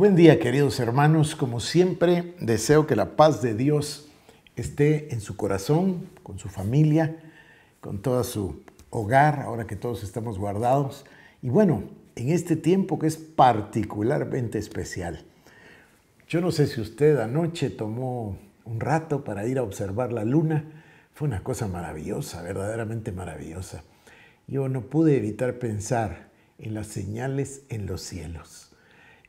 Buen día queridos hermanos, como siempre deseo que la paz de Dios esté en su corazón, con su familia, con todo su hogar, ahora que todos estamos guardados. Y bueno, en este tiempo que es particularmente especial. Yo no sé si usted anoche tomó un rato para ir a observar la luna, fue una cosa maravillosa, verdaderamente maravillosa. Yo no pude evitar pensar en las señales en los cielos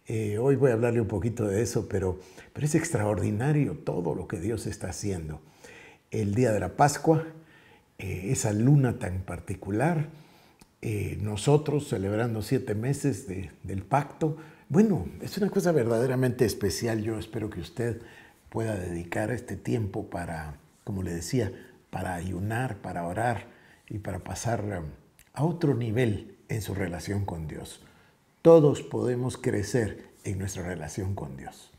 eh, hoy voy a hablarle un poquito de eso, pero, es extraordinario todo lo que Dios está haciendo. El día de la Pascua, eh, esa luna tan particular, eh, nosotros celebrando siete meses del pacto, bueno, es una cosa verdaderamente especial. Yo espero que usted pueda dedicar este tiempo para, como le decía, para ayunar, para orar y para pasar um, a otro nivel en su relación con Dios todos podemos crecer en nuestra relación con Dios.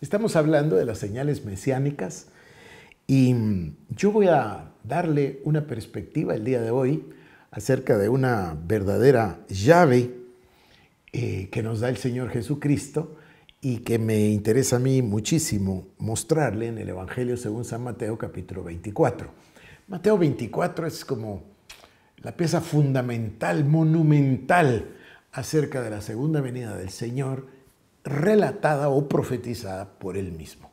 Estamos hablando de las señales mesiánicas y mm, yo voy a darle una perspectiva el día de hoy acerca de una verdadera llave eh, que nos da el Señor Jesucristo y que me interesa a mí muchísimo mostrarle en el Evangelio según San Mateo capítulo 24. Mateo 24 es como la pieza fundamental, monumental acerca de la segunda venida del Señor relatada o profetizada por él mismo.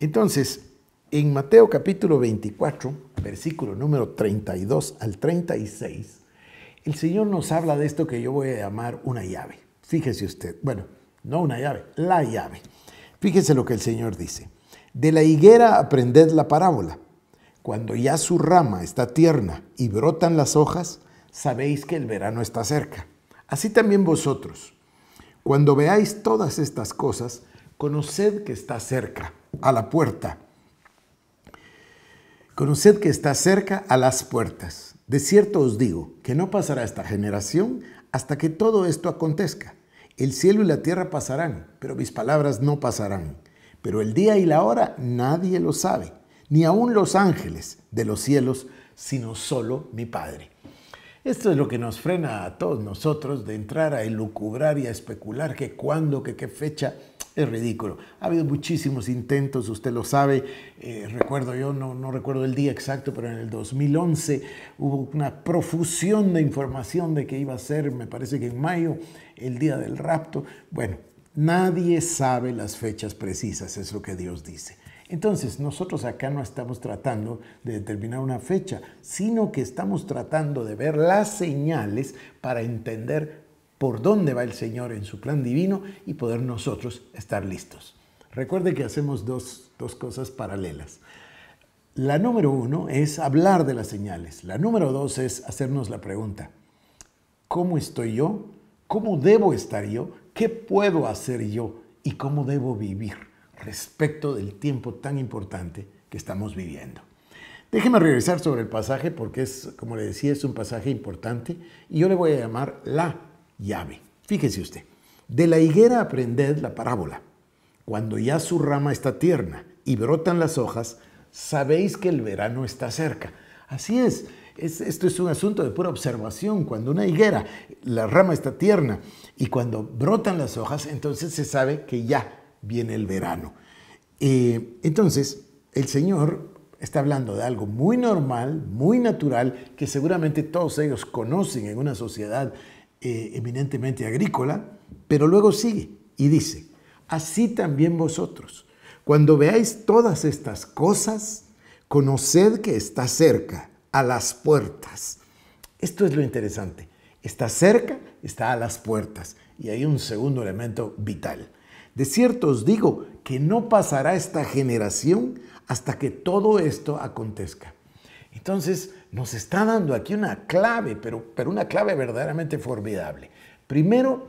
Entonces, en Mateo capítulo 24, versículo número 32 al 36, el Señor nos habla de esto que yo voy a llamar una llave. Fíjese usted, bueno, no una llave, la llave. Fíjese lo que el Señor dice. De la higuera aprended la parábola. Cuando ya su rama está tierna y brotan las hojas, sabéis que el verano está cerca. Así también vosotros, cuando veáis todas estas cosas, conoced que está cerca, a la puerta. Conoced que está cerca a las puertas. De cierto os digo que no pasará esta generación hasta que todo esto acontezca. El cielo y la tierra pasarán, pero mis palabras no pasarán. Pero el día y la hora nadie lo sabe, ni aun los ángeles de los cielos, sino solo mi Padre. Esto es lo que nos frena a todos nosotros de entrar a elucubrar y a especular que cuándo, que qué fecha. Es ridículo. Ha habido muchísimos intentos, usted lo sabe. Eh, recuerdo yo, no, no recuerdo el día exacto, pero en el 2011 hubo una profusión de información de que iba a ser, me parece que en mayo, el día del rapto. Bueno, nadie sabe las fechas precisas, es lo que Dios dice. Entonces, nosotros acá no estamos tratando de determinar una fecha, sino que estamos tratando de ver las señales para entender por dónde va el Señor en su plan divino y poder nosotros estar listos. Recuerde que hacemos dos, cosas paralelas. La número uno es hablar de las señales. La número dos es hacernos la pregunta, ¿cómo estoy yo? ¿Cómo debo estar yo? ¿Qué puedo hacer yo? ¿Y cómo debo vivir? respecto del tiempo tan importante que estamos viviendo. Déjeme regresar sobre el pasaje porque es, como le decía, es un pasaje importante y yo le voy a llamar la llave. Fíjese usted, de la higuera aprended la parábola. Cuando ya su rama está tierna y brotan las hojas, sabéis que el verano está cerca. Así es, es, esto es un asunto de pura observación. Cuando una higuera, la rama está tierna y cuando brotan las hojas, entonces se sabe que ya viene el verano. Eh, entonces, el Señor está hablando de algo muy normal, muy natural, que seguramente todos ellos conocen en una sociedad eh, eminentemente agrícola, pero luego sigue y dice, así también vosotros, cuando veáis todas estas cosas, conoced que está cerca, a las puertas. Esto es lo interesante, está cerca, está a las puertas. Y hay un segundo elemento vital. De cierto os digo que no pasará esta generación hasta que todo esto acontezca. Entonces nos está dando aquí una clave, pero, una clave verdaderamente formidable. Primero,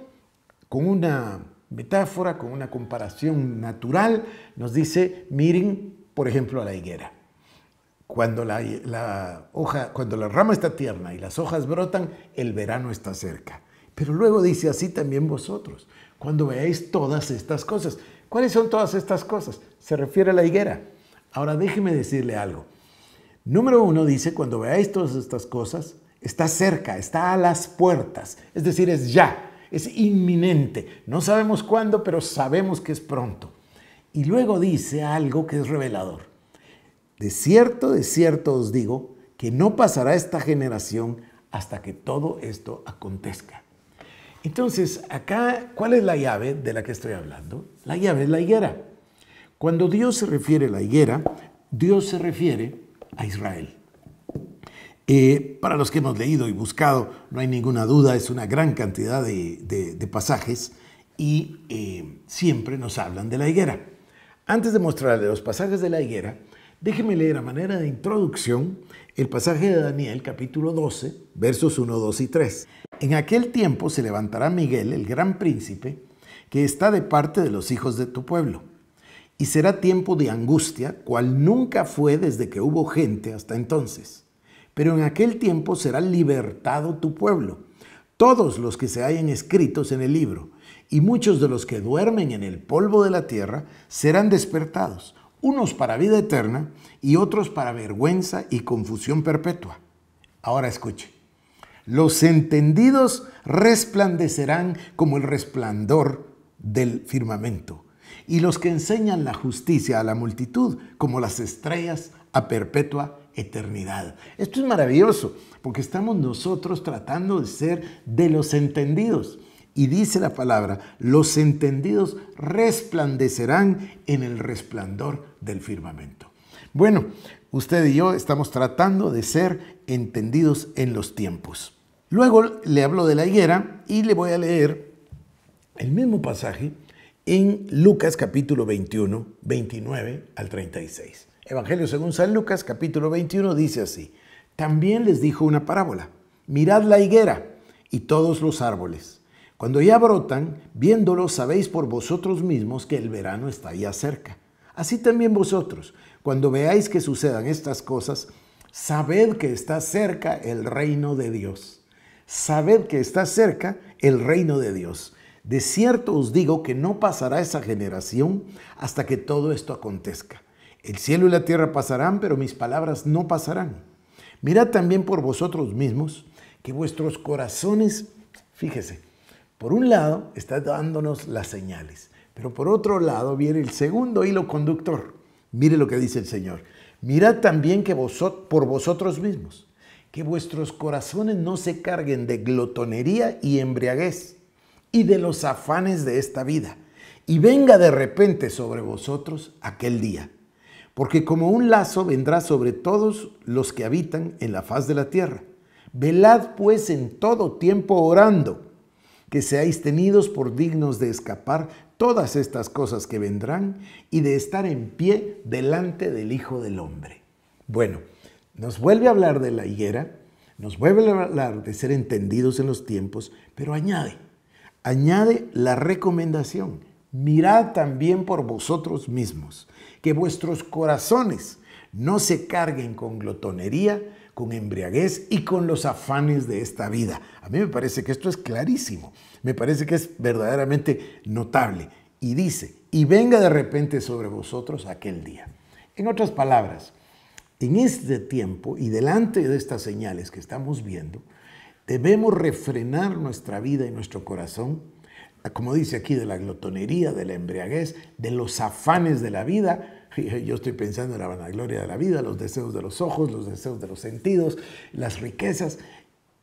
con una metáfora, con una comparación natural, nos dice, miren, por ejemplo, a la higuera. Cuando cuando la rama está tierna y las hojas brotan, el verano está cerca. Pero luego dice así también vosotros cuando veáis todas estas cosas. ¿Cuáles son todas estas cosas? Se refiere a la higuera. Ahora déjeme decirle algo. Número uno dice, cuando veáis todas estas cosas, está cerca, está a las puertas, es decir, es ya, es inminente. No sabemos cuándo, pero sabemos que es pronto. Y luego dice algo que es revelador. De cierto, de cierto os digo, que no pasará esta generación hasta que todo esto acontezca. Entonces, acá, ¿cuál es la llave de la que estoy hablando? La llave es la higuera. Cuando Dios se refiere a la higuera, Dios se refiere a Israel. Eh, para los que hemos leído y buscado, no hay ninguna duda, es una gran cantidad de, pasajes y eh, siempre nos hablan de la higuera. Antes de mostrarle los pasajes de la higuera, Déjeme leer a manera de introducción el pasaje de Daniel capítulo 12, versos 1, 2 y 3. En aquel tiempo se levantará Miguel, el gran príncipe, que está de parte de los hijos de tu pueblo. Y será tiempo de angustia, cual nunca fue desde que hubo gente hasta entonces. Pero en aquel tiempo será libertado tu pueblo, todos los que se hayan escritos en el libro, y muchos de los que duermen en el polvo de la tierra serán despertados unos para vida eterna y otros para vergüenza y confusión perpetua. Ahora escuche, los entendidos resplandecerán como el resplandor del firmamento, y los que enseñan la justicia a la multitud como las estrellas a perpetua eternidad. Esto es maravilloso, porque estamos nosotros tratando de ser de los entendidos. Y dice la palabra, los entendidos resplandecerán en el resplandor del firmamento. Bueno, usted y yo estamos tratando de ser entendidos en los tiempos. Luego le hablo de la higuera y le voy a leer el mismo pasaje en Lucas capítulo 21, 29 al 36. Evangelio según San Lucas capítulo 21 dice así, también les dijo una parábola, mirad la higuera y todos los árboles. Cuando ya brotan, viéndolo sabéis por vosotros mismos que el verano está ya cerca. Así también vosotros, cuando veáis que sucedan estas cosas, sabed que está cerca el reino de Dios. Sabed que está cerca el reino de Dios. De cierto os digo que no pasará esa generación hasta que todo esto acontezca. El cielo y la tierra pasarán, pero mis palabras no pasarán. Mirad también por vosotros mismos que vuestros corazones, fíjese, por un lado, está dándonos las señales, pero por otro lado viene el segundo hilo conductor. Mire lo que dice el Señor. Mirad también que vosotros por vosotros mismos, que vuestros corazones no se carguen de glotonería y embriaguez y de los afanes de esta vida, y venga de repente sobre vosotros aquel día. Porque como un lazo vendrá sobre todos los que habitan en la faz de la tierra. Velad pues en todo tiempo orando que seáis tenidos por dignos de escapar todas estas cosas que vendrán y de estar en pie delante del Hijo del Hombre. Bueno, nos vuelve a hablar de la higuera, nos vuelve a hablar de ser entendidos en los tiempos, pero añade, añade la recomendación, mirad también por vosotros mismos, que vuestros corazones no se carguen con glotonería, con embriaguez y con los afanes de esta vida. A mí me parece que esto es clarísimo, me parece que es verdaderamente notable. Y dice, y venga de repente sobre vosotros aquel día. En otras palabras, en este tiempo y delante de estas señales que estamos viendo, debemos refrenar nuestra vida y nuestro corazón, como dice aquí, de la glotonería, de la embriaguez, de los afanes de la vida, Yo estoy pensando en la vanagloria de la vida, los deseos de los ojos, los deseos de los sentidos, las riquezas.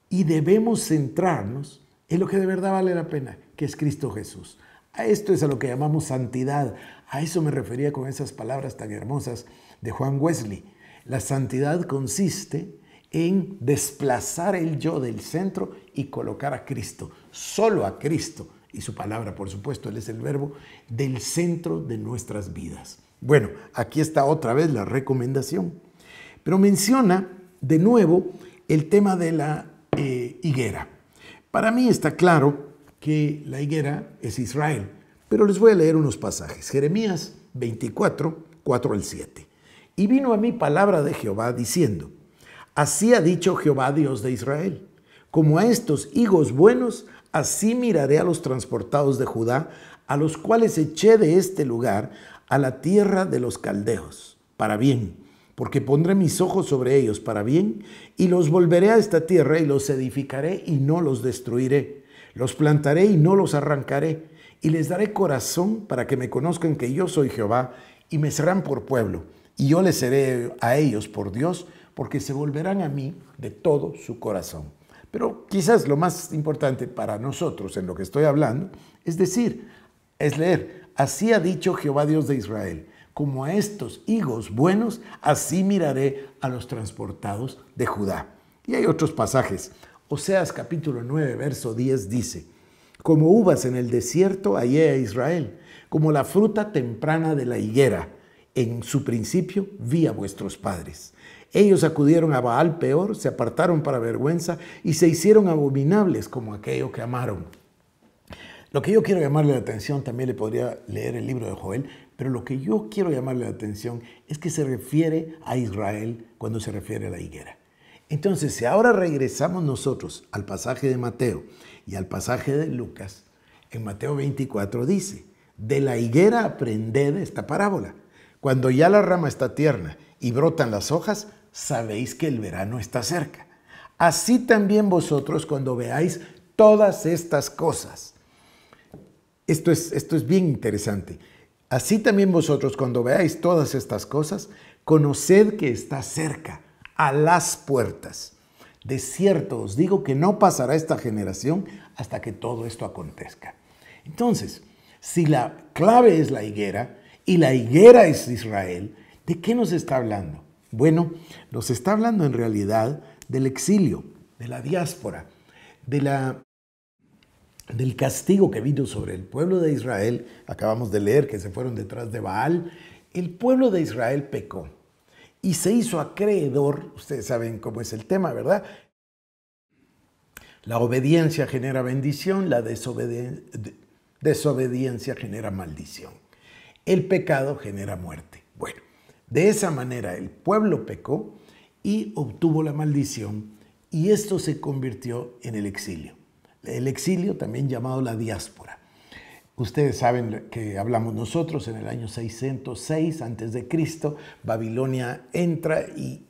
Y debemos centrarnos en lo que de verdad vale la pena, que es Cristo Jesús. A esto es a lo que llamamos santidad. A eso me refería con esas palabras tan hermosas de Juan Wesley. La santidad consiste en desplazar el yo del centro y colocar a Cristo, solo a Cristo y su palabra, por supuesto, Él es el verbo, del centro de nuestras vidas. Bueno, aquí está otra vez la recomendación. Pero menciona de nuevo el tema de la eh, higuera. Para mí está claro que la higuera es Israel, pero les voy a leer unos pasajes. Jeremías 24, 4 al 7. Y vino a mí palabra de Jehová diciendo, Así ha dicho Jehová Dios de Israel, como a estos higos buenos, así miraré a los transportados de Judá, a los cuales eché de este lugar, a la tierra de los caldeos, para bien, porque pondré mis ojos sobre ellos para bien, y los volveré a esta tierra y los edificaré y no los destruiré, los plantaré y no los arrancaré, y les daré corazón para que me conozcan que yo soy Jehová, y me serán por pueblo, y yo les seré a ellos por Dios, porque se volverán a mí de todo su corazón. Pero quizás lo más importante para nosotros en lo que estoy hablando es decir, es leer, Así ha dicho Jehová Dios de Israel, como a estos higos buenos, así miraré a los transportados de Judá. Y hay otros pasajes. Oseas capítulo 9, verso 10 dice, como uvas en el desierto hallé a Israel, como la fruta temprana de la higuera. En su principio vi a vuestros padres. Ellos acudieron a Baal peor, se apartaron para vergüenza y se hicieron abominables como aquello que amaron. Lo que yo quiero llamarle la atención, también le podría leer el libro de Joel, pero lo que yo quiero llamarle la atención es que se refiere a Israel cuando se refiere a la higuera. Entonces, si ahora regresamos nosotros al pasaje de Mateo y al pasaje de Lucas, en Mateo 24 dice, de la higuera aprended esta parábola. Cuando ya la rama está tierna y brotan las hojas, sabéis que el verano está cerca. Así también vosotros cuando veáis todas estas cosas esto es, bien interesante. Así también vosotros, cuando veáis todas estas cosas, conoced que está cerca, a las puertas. De cierto os digo que no pasará esta generación hasta que todo esto acontezca. Entonces, si la clave es la higuera y la higuera es Israel, ¿de qué nos está hablando? Bueno, nos está hablando en realidad del exilio, de la diáspora, de la del castigo que vino sobre el pueblo de Israel, acabamos de leer que se fueron detrás de Baal, el pueblo de Israel pecó y se hizo acreedor, ustedes saben cómo es el tema, ¿verdad? La obediencia genera bendición, la desobediencia genera maldición. El pecado genera muerte. Bueno, de esa manera el pueblo pecó y obtuvo la maldición y esto se convirtió en el exilio el exilio, también llamado la diáspora. Ustedes saben que hablamos nosotros en el año 606 cristo Babilonia entra y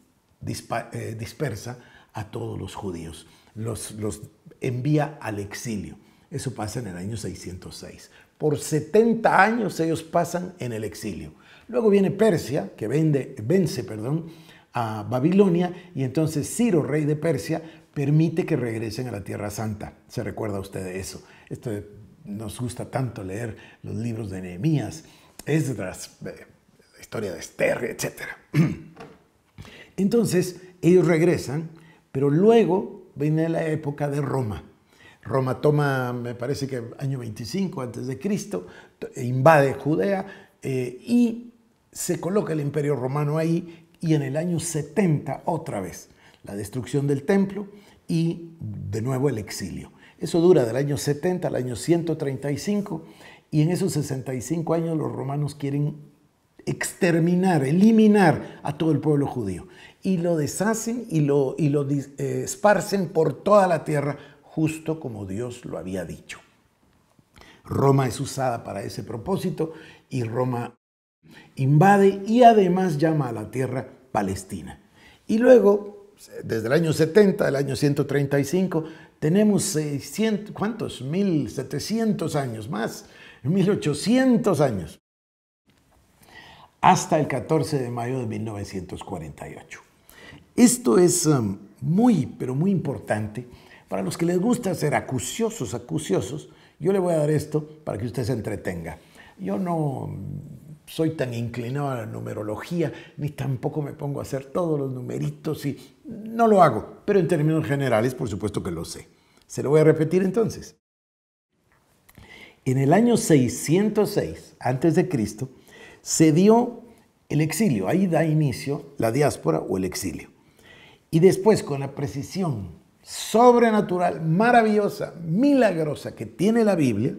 eh, dispersa a todos los judíos, los, los envía al exilio. Eso pasa en el año 606. Por 70 años ellos pasan en el exilio. Luego viene Persia, que vence perdón, a Babilonia, y entonces Ciro, rey de Persia, permite que regresen a la Tierra Santa. ¿Se recuerda usted de eso? Esto nos gusta tanto leer los libros de Nehemías, Esdras, eh, la historia de Esther, etc. Entonces, ellos regresan, pero luego viene la época de Roma. Roma toma, me parece que año 25 antes de Cristo, e invade Judea eh, y se coloca el imperio romano ahí y en el año 70 otra vez la destrucción del templo y de nuevo el exilio. Eso dura del año 70 al año 135 y en esos 65 años los romanos quieren exterminar, eliminar a todo el pueblo judío y lo deshacen y lo, y lo eh, esparcen por toda la tierra justo como Dios lo había dicho. Roma es usada para ese propósito y Roma invade y además llama a la tierra Palestina. Y luego desde el año 70, el año 135, tenemos 600, ¿cuántos? 1700 años más, 1800 años, hasta el 14 de mayo de 1948. Esto es um, muy, pero muy importante para los que les gusta ser acuciosos, acuciosos. Yo le voy a dar esto para que usted se entretenga. Yo no soy tan inclinado a la numerología, ni tampoco me pongo a hacer todos los numeritos y no lo hago. Pero en términos generales, por supuesto que lo sé. Se lo voy a repetir entonces. En el año 606 antes de Cristo se dio el exilio, ahí da inicio la diáspora o el exilio. Y después, con la precisión sobrenatural, maravillosa, milagrosa que tiene la Biblia,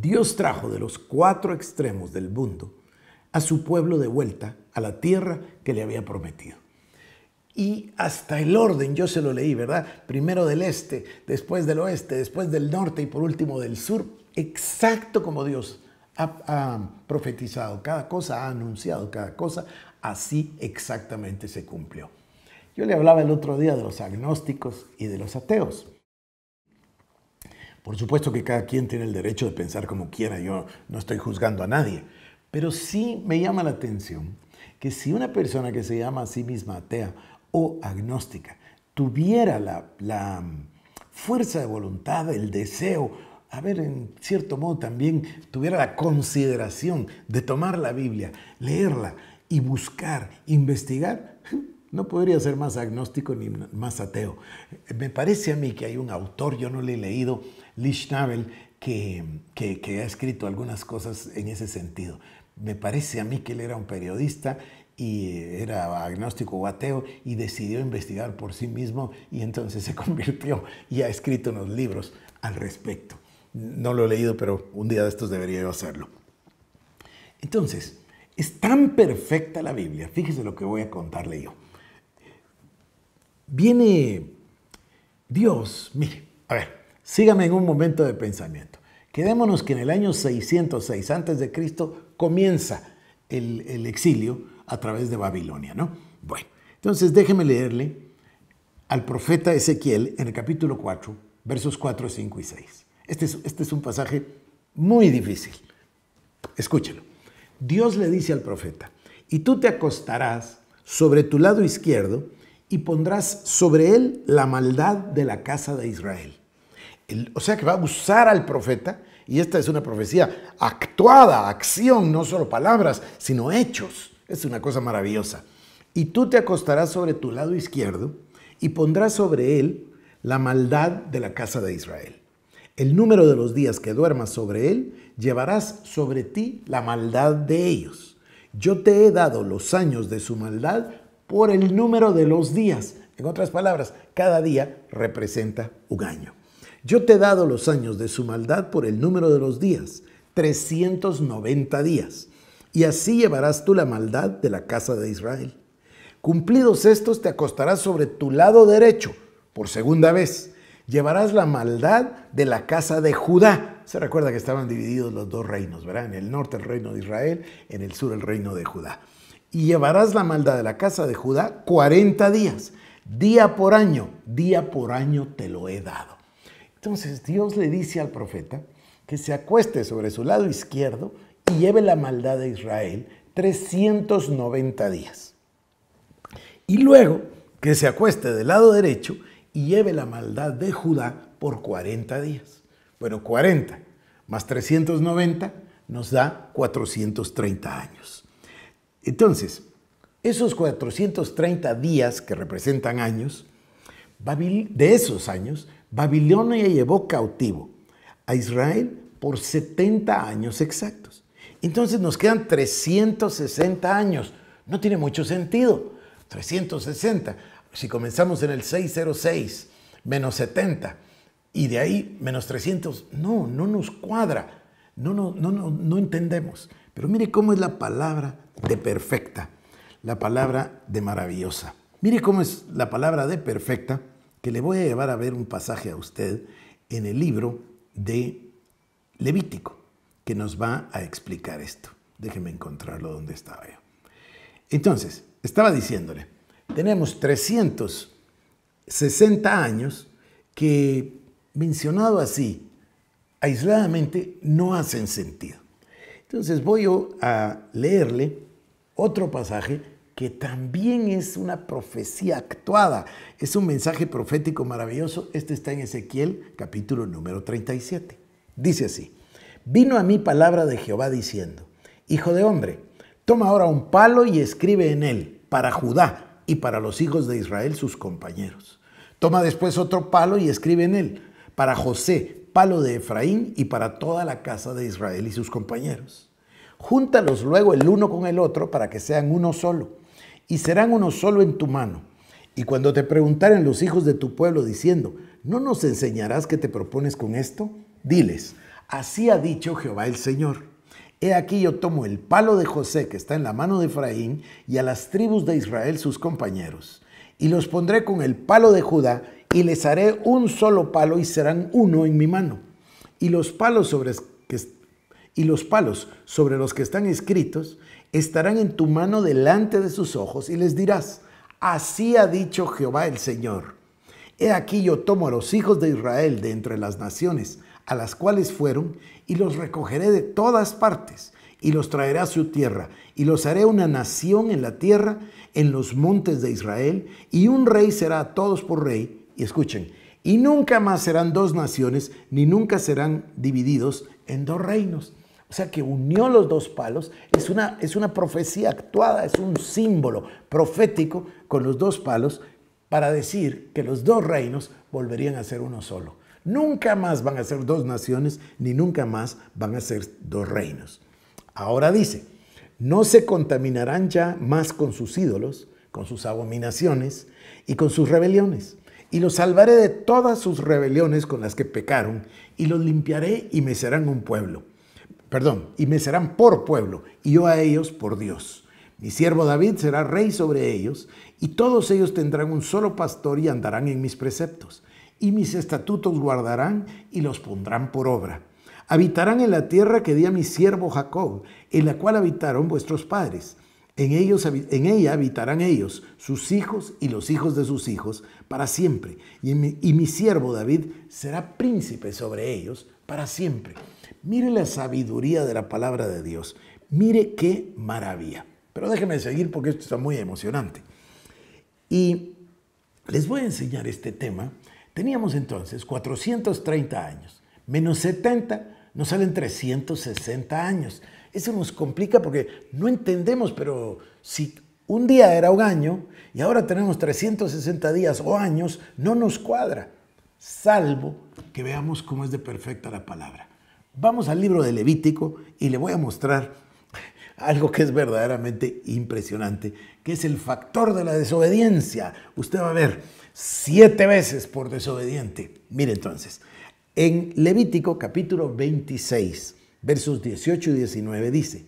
Dios trajo de los cuatro extremos del mundo a su pueblo de vuelta a la tierra que le había prometido. Y hasta el orden, yo se lo leí, ¿verdad? Primero del este, después del oeste, después del norte y por último del sur, exacto como Dios ha, profetizado cada cosa, ha anunciado cada cosa, así exactamente se cumplió. Yo le hablaba el otro día de los agnósticos y de los ateos. Por supuesto que cada quien tiene el derecho de pensar como quiera, yo no estoy juzgando a nadie, pero sí me llama la atención que si una persona que se llama a sí misma atea o agnóstica tuviera la, mm, fuerza de voluntad, el deseo, a ver, en cierto modo también tuviera la consideración de tomar la Biblia, leerla y buscar, investigar, no podría ser más agnóstico ni más ateo. Me parece a mí que hay un autor, yo no le he leído, Lee que, que, que, ha escrito algunas cosas en ese sentido. Me parece a mí que él era un periodista y era agnóstico o ateo y decidió investigar por sí mismo y entonces se convirtió y ha escrito unos libros al respecto. No lo he leído, pero un día de estos debería yo hacerlo. Entonces, es tan perfecta la Biblia, fíjese lo que voy a contarle yo. Viene Dios, mire, a ver, Sígame en un momento de pensamiento. Quedémonos que en el año 606 a.C. comienza el, exilio a través de Babilonia, ¿no? Bueno, entonces déjeme leerle al profeta Ezequiel en el capítulo 4, versos 4, 5 y 6. Este, este es un pasaje muy difícil. Escúchelo. Dios le dice al profeta, y tú te acostarás sobre tu lado izquierdo y pondrás sobre él la maldad de la casa de Israel o sea que va a usar al profeta, y esta es una profecía actuada, acción, no solo palabras, sino hechos. Es una cosa maravillosa. Y tú te acostarás sobre tu lado izquierdo y pondrás sobre él la maldad de la casa de Israel. El número de los días que duermas sobre él, llevarás sobre ti la maldad de ellos. Yo te he dado los años de su maldad por el número de los días. En otras palabras, cada día representa un año. Yo te he dado los años de su maldad por el número de los días, 390 días, y así llevarás tú la maldad de la casa de Israel. Cumplidos estos te acostarás sobre tu lado derecho, por segunda vez. Llevarás la maldad de la casa de Judá. Se recuerda que estaban divididos los dos reinos, ¿verdad? En el norte el reino de Israel, en el sur el reino de Judá. Y llevarás la maldad de la casa de Judá 40 días, día por año, día por año te lo he dado. Entonces Dios le dice al profeta que se acueste sobre su lado izquierdo y lleve la maldad de Israel 390 días. Y luego que se acueste del lado derecho y lleve la maldad de Judá por 40 días. Bueno, 40 más 390 nos da 430 años. Entonces, esos 430 días que representan años, de esos años, Babilonia llevó cautivo a Israel por 70 años exactos. Entonces nos quedan 360 años. No tiene mucho sentido. 360. Si comenzamos en el 606, menos 70, y de ahí menos 300, no, no nos cuadra. No, no, no, no, no entendemos. Pero mire cómo es la palabra de perfecta, la palabra de maravillosa. Mire cómo es la palabra de perfecta que le voy a llevar a ver un pasaje a usted en el libro de Levítico, que nos va a explicar esto. Déjeme encontrarlo donde estaba yo. Entonces, estaba diciéndole, tenemos 360 años que, mencionado así, aisladamente, no hacen sentido. Entonces voy yo a leerle otro pasaje que también es una profecía actuada, es un mensaje profético maravilloso. Este está en Ezequiel capítulo número 37. Dice así, vino a mí palabra de Jehová diciendo, Hijo de hombre, toma ahora un palo y escribe en él, para Judá y para los hijos de Israel sus compañeros. Toma después otro palo y escribe en él, para José, palo de Efraín y para toda la casa de Israel y sus compañeros. Júntalos luego el uno con el otro para que sean uno solo y serán uno solo en tu mano. Y cuando te preguntaren los hijos de tu pueblo diciendo, ¿no nos enseñarás qué te propones con esto? Diles, así ha dicho Jehová el Señor. He aquí yo tomo el palo de José que está en la mano de Efraín y a las tribus de Israel sus compañeros, y los pondré con el palo de Judá y les haré un solo palo y serán uno en mi mano. Y los palos sobre, y los, palos sobre los que están escritos estarán en tu mano delante de sus ojos y les dirás, así ha dicho Jehová el Señor. He aquí yo tomo a los hijos de Israel de entre las naciones a las cuales fueron, y los recogeré de todas partes, y los traeré a su tierra, y los haré una nación en la tierra, en los montes de Israel, y un rey será a todos por rey, y escuchen, y nunca más serán dos naciones, ni nunca serán divididos en dos reinos. O sea que unió los dos palos, es una, es una profecía actuada, es un símbolo profético con los dos palos para decir que los dos reinos volverían a ser uno solo. Nunca más van a ser dos naciones, ni nunca más van a ser dos reinos. Ahora dice, no se contaminarán ya más con sus ídolos, con sus abominaciones y con sus rebeliones. Y los salvaré de todas sus rebeliones con las que pecaron, y los limpiaré y me serán un pueblo perdón, y me serán por pueblo, y yo a ellos por Dios. Mi siervo David será rey sobre ellos, y todos ellos tendrán un solo pastor y andarán en mis preceptos, y mis estatutos guardarán y los pondrán por obra. Habitarán en la tierra que di a mi siervo Jacob, en la cual habitaron vuestros padres. En, ella habitarán ellos, sus hijos y los hijos de sus hijos, para siempre. y mi siervo David será príncipe sobre ellos para siempre. Mire la sabiduría de la palabra de Dios. Mire qué maravilla. Pero déjenme seguir porque esto está muy emocionante. Y les voy a enseñar este tema. Teníamos entonces 430 años. Menos 70 nos salen 360 años. Eso nos complica porque no entendemos, pero si un día era un año y ahora tenemos 360 días o años, no nos cuadra, salvo que veamos cómo es de perfecta la palabra. Vamos al libro de Levítico y le voy a mostrar algo que es verdaderamente impresionante, que es el factor de la desobediencia. Usted va a ver siete veces por desobediente. Mire entonces, en Levítico capítulo 26, versos 18 y 19 dice,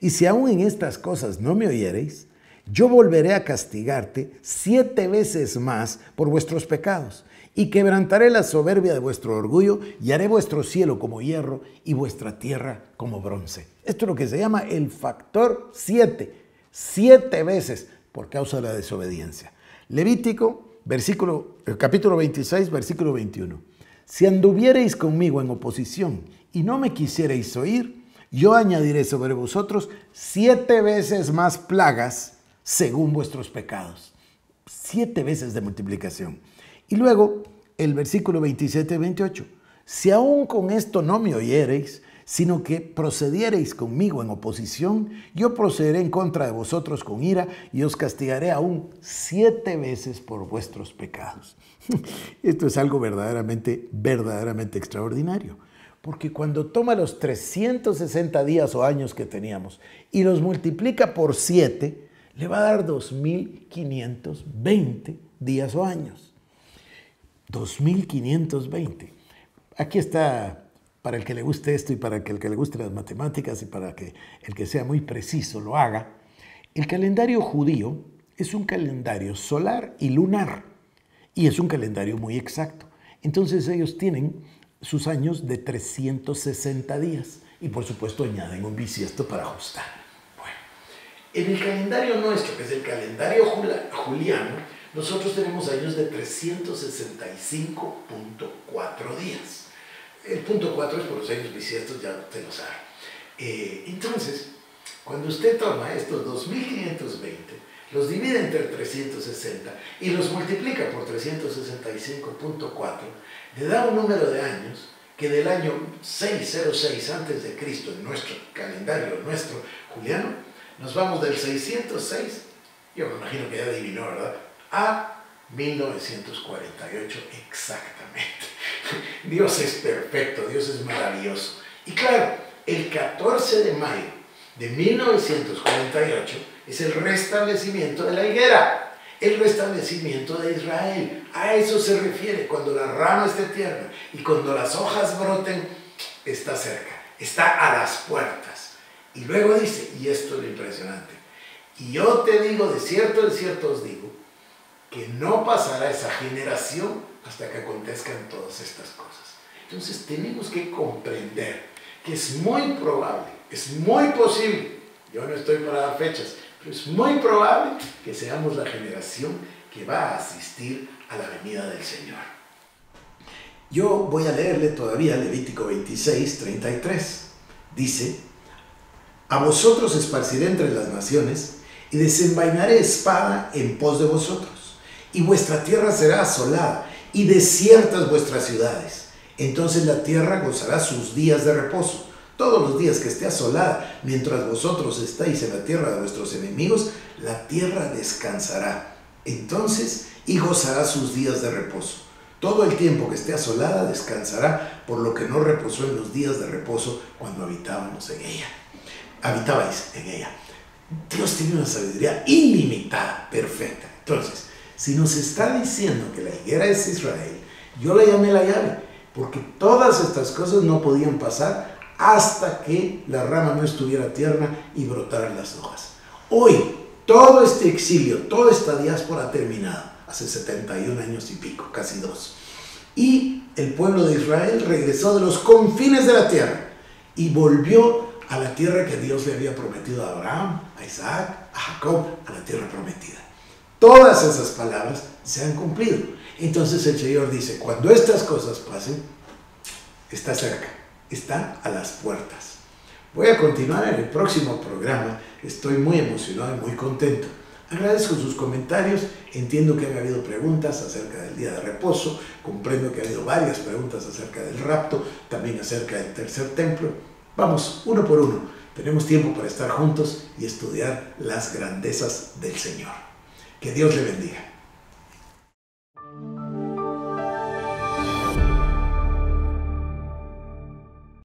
y si aún en estas cosas no me oyereis, yo volveré a castigarte siete veces más por vuestros pecados y quebrantaré la soberbia de vuestro orgullo y haré vuestro cielo como hierro y vuestra tierra como bronce. Esto es lo que se llama el factor 7, siete veces por causa de la desobediencia. Levítico, versículo, eh, capítulo 26, versículo 21. Si anduviereis conmigo en oposición y no me quisierais oír, yo añadiré sobre vosotros siete veces más plagas según vuestros pecados. Siete veces de multiplicación. Y luego el versículo 27-28, si aún con esto no me oyereis, sino que procediereis conmigo en oposición, yo procederé en contra de vosotros con ira y os castigaré aún siete veces por vuestros pecados. Esto es algo verdaderamente, verdaderamente extraordinario. Porque cuando toma los 360 días o años que teníamos y los multiplica por siete, le va a dar 2.520 días o años. 2520. Aquí está para el que le guste esto y para el que le guste las matemáticas y para que el que sea muy preciso lo haga. El calendario judío es un calendario solar y lunar y es un calendario muy exacto. Entonces ellos tienen sus años de 360 días y por supuesto añaden un bisiesto para ajustar. Bueno, en el calendario nuestro, que es el calendario juliano, nosotros tenemos años de 365.4 días. El punto 4 es por los años bisiestos, ya usted lo sabe. Eh, entonces, cuando usted toma estos 2520, los divide entre 360 y los multiplica por 365.4, le da un número de años que del año 606 antes de Cristo en nuestro calendario nuestro juliano nos vamos del 606 yo me imagino que ya adivinó, ¿verdad? a 1948 exactamente. Dios es perfecto, Dios es maravilloso. Y claro, el 14 de mayo de 1948 es el restablecimiento de la higuera, el restablecimiento de Israel. A eso se refiere cuando la rama esté tierna y cuando las hojas broten, está cerca, está a las puertas. Y luego dice, y esto es lo impresionante, y yo te digo, de cierto, de cierto os digo, que no pasará esa generación hasta que acontezcan todas estas cosas. Entonces tenemos que comprender que es muy probable, es muy posible, yo no estoy para dar fechas, pero es muy probable que seamos la generación que va a asistir a la venida del Señor. Yo voy a leerle todavía Levítico 26, 33. Dice, a vosotros esparciré entre las naciones y desenvainaré espada en pos de vosotros y vuestra tierra será asolada, y desiertas vuestras ciudades. Entonces la tierra gozará sus días de reposo. Todos los días que esté asolada, mientras vosotros estáis en la tierra de vuestros enemigos, la tierra descansará. Entonces, y gozará sus días de reposo. Todo el tiempo que esté asolada descansará, por lo que no reposó en los días de reposo cuando habitábamos en ella. Habitabais en ella. Dios tiene una sabiduría ilimitada, perfecta. Entonces, si nos está diciendo que la higuera es Israel, yo le llamé la llave, porque todas estas cosas no podían pasar hasta que la rama no estuviera tierna y brotaran las hojas. Hoy, todo este exilio, toda esta diáspora ha terminado, hace 71 años y pico, casi dos. Y el pueblo de Israel regresó de los confines de la tierra y volvió a la tierra que Dios le había prometido a Abraham, a Isaac, a Jacob, a la tierra prometida. Todas esas palabras se han cumplido. Entonces el Señor dice, cuando estas cosas pasen, está cerca, está a las puertas. Voy a continuar en el próximo programa. Estoy muy emocionado y muy contento. Agradezco sus comentarios, entiendo que han habido preguntas acerca del día de reposo, comprendo que ha habido varias preguntas acerca del rapto, también acerca del tercer templo. Vamos, uno por uno, tenemos tiempo para estar juntos y estudiar las grandezas del Señor. Que Dios le bendiga.